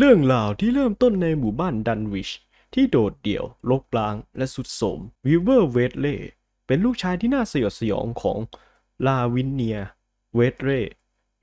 เรื่องราวที่เริ่มต้นในหมู่บ้านดันวิชที่โดดเดี่ยวลกล้างและสุดโสมวิเวอร์เวดเล่เป็นลูกชายที่น่าสยดสยองของลาวินเนียเวดเร่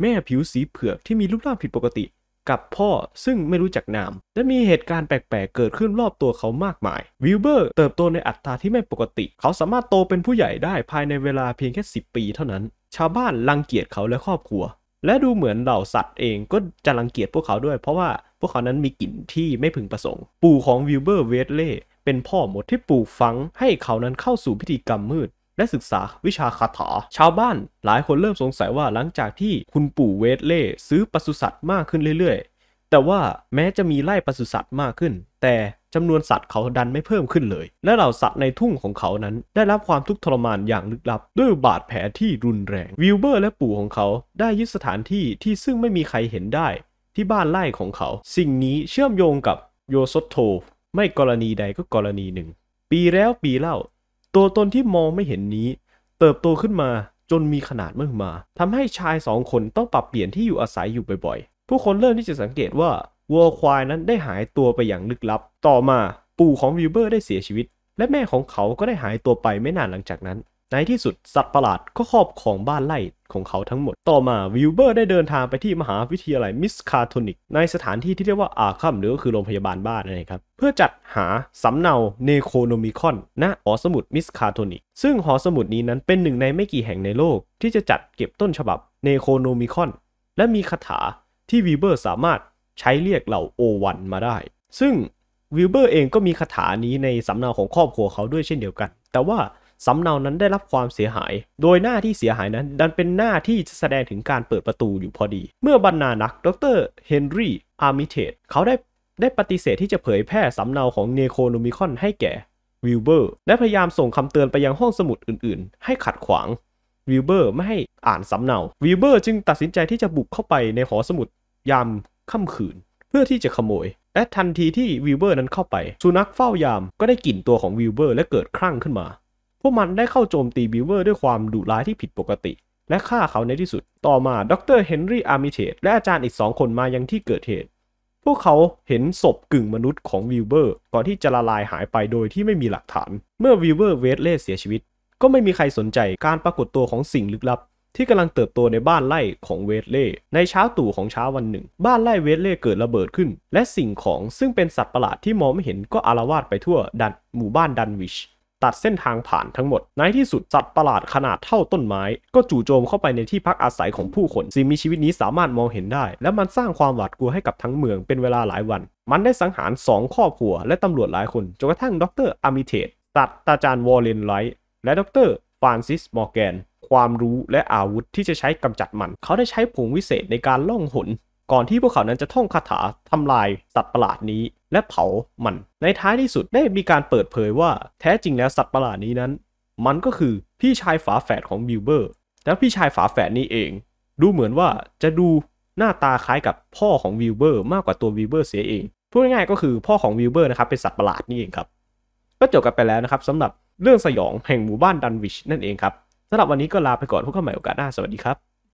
แม่ผิวสีเผือกที่มีรูปร่างผิดปกติ กับพ่อซึ่งไม่รู้จักนาม และมีเหตุการณ์แปลกๆ เกิดขึ้นรอบตัวเขามากมายวิลเบอร์เติบโตในอัตราที่ไม่ปกติ เขาสามารถโตเป็นผู้ใหญ่ได้ภายในเวลาเพียงแค่ 10 ปีเท่านั้น ชาวบ้านรังเกียจเขาและครอบครัว และดูเหมือนเหล่าสัตว์เองก็จะรังเกียจพวกเขาด้วยเพราะว่าพวกเขานั้นมีกลิ่นที่ไม่พึงประสงค์ ปู่ของวิลเบอร์เวสเล่เป็นพ่อหมดที่ปลูกฝังให้เขานั้นเข้าสู่พิธีกรรมมืด และศึกษาวิชาคาถา ชาวบ้านหลายคนเริ่มสงสัยว่าหลังจากที่คุณปู่เวสเล่ซื้อปศุสัตว์มากขึ้นเรื่อย ๆ แต่ว่าแม้จะมีไล่ปศุสัตว์มากขึ้น แต่จำนวนสัตว์เขาดันไม่เพิ่มขึ้นเลย และเหล่าสัตว์ในทุ่งของเขานั้น ได้รับความทุกข์ทรมานอย่างลึกลับด้วยบาดแผลที่รุนแรง วิลเบอร์และปู่ของเขาได้ยึดสถานที่ที่ซึ่งไม่มีใครเห็นได้ที่บ้านไร่ของเขา สิ่งนี้เชื่อมโยงกับโยซโทไม่กรณีใดก็กรณีหนึ่ง ปีแล้วปีเล่า ตัวตนที่มองไม่เห็นนี้ เติบโตขึ้นมาจนมีขนาดมากมา ทำให้ชายสองคนต้องปรับเปลี่ยนที่อยู่อาศัยอยู่บ่อยๆผู้คนเริ่มที่จะสังเกตว่าวัวควายนั้นได้หายตัวไปอย่างลึกลับ ต่อมาปู่ของวิลเบอร์ได้เสียชีวิตและแม่ของเขาก็ได้หายตัวไปไม่นานหลังจากนั้นในที่สุดสัตว์ประหลาดก็ครอบของบ้านไร่ของเขาทั้งหมด ต่อมาวิลเบอร์ได้เดินทางไปที่มหาวิทยาลัยมิสคาโทนิกในสถานที่ที่เรียกว่าอาคัมหรือก็คือโรงพยาบาลบ้านนะครับเพื่อจัดหาสำเนาเนโคโนมิคอนณหอสมุดมิสคาโทนิกซึ่งหอสมุดนี้นั้นเป็นหนึ่งในไม่กี่แห่งในโลก ที่จะจัดเก็บต้นฉบับเนโคโนมิคอน และมีคาถาที่วิลเบอร์สามารถใช้เรียกเหล่าโอวันมาได้ ซึ่งวิลเบอร์เองก็มีคาถานี้ในสำเนาของครอบครัวเขาด้วยเช่นเดียวกันแต่ว่าสำเนานั้นได้รับความเสียหาย โดยหน้าที่เสียหายนั้น ดันเป็นหน้าที่แสดงถึงการเปิดประตูอยู่พอดี เมื่อบรรณานักดรเฮนรี่ อาร์มิเทดเขาได้ได้ปฏิเสธที่จะเผยแพร่สำเนาของเนโคโนมิคอนให้แก่วิลเบอร์ และพยายามส่งคำเตือนไปยังห้องสมุดอื่น ๆ ให้ขัดขวางวิลเบอร์ไม่ให้อ่านสำเนา วิลเบอร์จึงตัดสินใจที่จะบุกเข้าไปในหอสมุดยามค่ำคืน เพื่อที่จะขโมย และทันทีที่วิลเบอร์นั้นเข้าไป สุนัขเฝ้ายามก็ได้กลิ่นตัวของวิลเบอร์และเกิดคลั่งขึ้นมาพวกมันได้เข้าโจมตีบิวเวอร์ด้วยความดุร้ายที่ผิดปกติ และฆ่าเขาในที่สุด ต่อมาดรเฮนรี่อาร์มิเทตและอาจารย์อีกสองคนมายังที่เกิดเหตุ พวกเขาเห็นศพกึ่งมนุษย์ของวิวเวอร์ก่อนที่จะละลายหายไปโดยที่ไม่มีหลักฐาน เมื่อวิวเวอร์เวสเล่เสียชีวิต ก็ไม่มีใครสนใจการปรากฏตัวของสิ่งลึกลับที่กำลังเติบโตในบ้านไร่ของเวสเล่ในเช้าตู่ของเช้าวันหนึ่ง บ้านไร่เวสเล่เกิดระเบิดขึ้น และสิ่งของซึ่งเป็นสัตว์ประหลาดที่มองไม่เห็นก็อารวาดไปทั่วดันหมู่บ้านดันวิชตัดเส้นทางผ่านทั้งหมด ในที่สุด สัตว์ประหลาดขนาดเท่าต้นไม้ ก็จู่โจมเข้าไปในที่พักอาศัยของผู้คนสิ่งมีชีวิตนี้สามารถมองเห็นได้ และมันสร้างความหวาดกลัวให้กับทั้งเมืองเป็นเวลาหลายวัน มันได้สังหาร2ครอบครัวและตำรวจหลายคนจนกระทั่งดรอามิเทตตัดตาจารย์วอลเลนไลท์และดรฟรานซิสมอร์แกน ความรู้และอาวุธที่จะใช้กำจัดมัน เขาได้ใช้ผงวิเศษในการล่องหนก่อนที่พวกเขานั้นจะท่องคาถาทำลายสัตว์ประหลาดนี้และเผามัน ในท้ายที่สุด ได้มีการเปิดเผยว่าแท้จริงแล้วสัตว์ประหลาดนี้นั้น มันก็คือพี่ชายฝาแฝดของบิลเบอร์และพี่ชายฝาแฝดนี้เอง ดูเหมือนว่าจะดูหน้าตาคล้ายกับพ่อของวิลเบอร์มากกว่าตัววิลเบอร์เสียเองพูดง่ายๆก็คือพ่อของวิลเบอร์นะครับเป็นสัตว์ประหลาดนี่เองครับก็จบกันไปแล้วนะครับสำหรับเรื่องสยองแห่งหมู่บ้านดันวิชนั่นเองครับสำหรับวันนี้ก็ลาไปก่อนพบกันใหม่โอกาสหน้าสวัสดีครับ